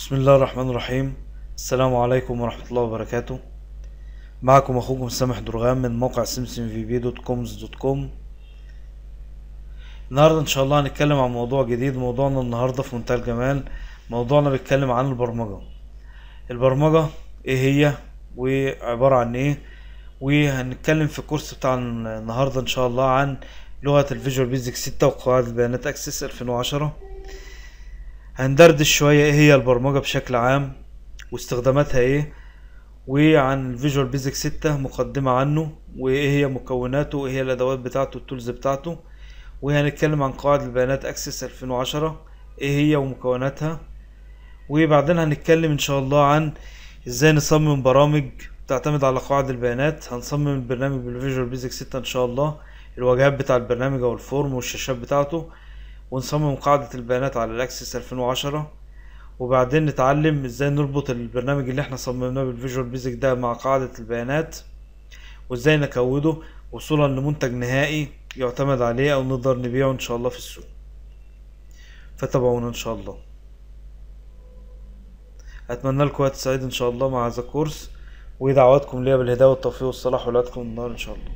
بسم الله الرحمن الرحيم السلام عليكم ورحمة الله وبركاته معكم أخوكم سامح درغام من موقع سمسم في بي دوت كومز دوت كوم النهاردة إن شاء الله هنتكلم عن موضوع جديد موضوعنا النهاردة في منتهى الجمال موضوعنا بيتكلم عن البرمجة البرمجة إيه هي وعبارة عن إيه وهنتكلم في الكورس بتاع النهاردة إن شاء الله عن لغة الفيجوال بيزك ستة وقواعد البيانات أكسس ألفين وعشرة هندردش شوية ايه هي البرمجة بشكل عام واستخداماتها ايه وعن الفيجوال بيزك 6 مقدمة عنه وايه هي مكوناته وايه هي الادوات بتاعته التولز بتاعته وهنتكلم عن قواعد البيانات اكسس 2010 ايه هي ومكوناتها وبعدين هنتكلم ان شاء الله عن ازاي نصمم برامج تعتمد على قواعد البيانات هنصمم البرنامج بالفيجوال بيزك 6 ان شاء الله الواجهات بتاع البرنامج او الفورم والشاشات بتاعته ونصمم قاعدة البيانات على الاكسس 2010 وبعدين نتعلم ازاي نربط البرنامج اللي احنا صممناه بالفيجوال بيزك ده مع قاعدة البيانات وازاي نكوده وصولا لمنتج نهائي يعتمد عليه او نقدر نبيعه ان شاء الله في السوق فتابعونا ان شاء الله اتمنى لكم وقت سعيد ان شاء الله مع هذا الكورس ودعواتكم ليا بالهدايه والتوفيق والصلاح ولادكم النار ان شاء الله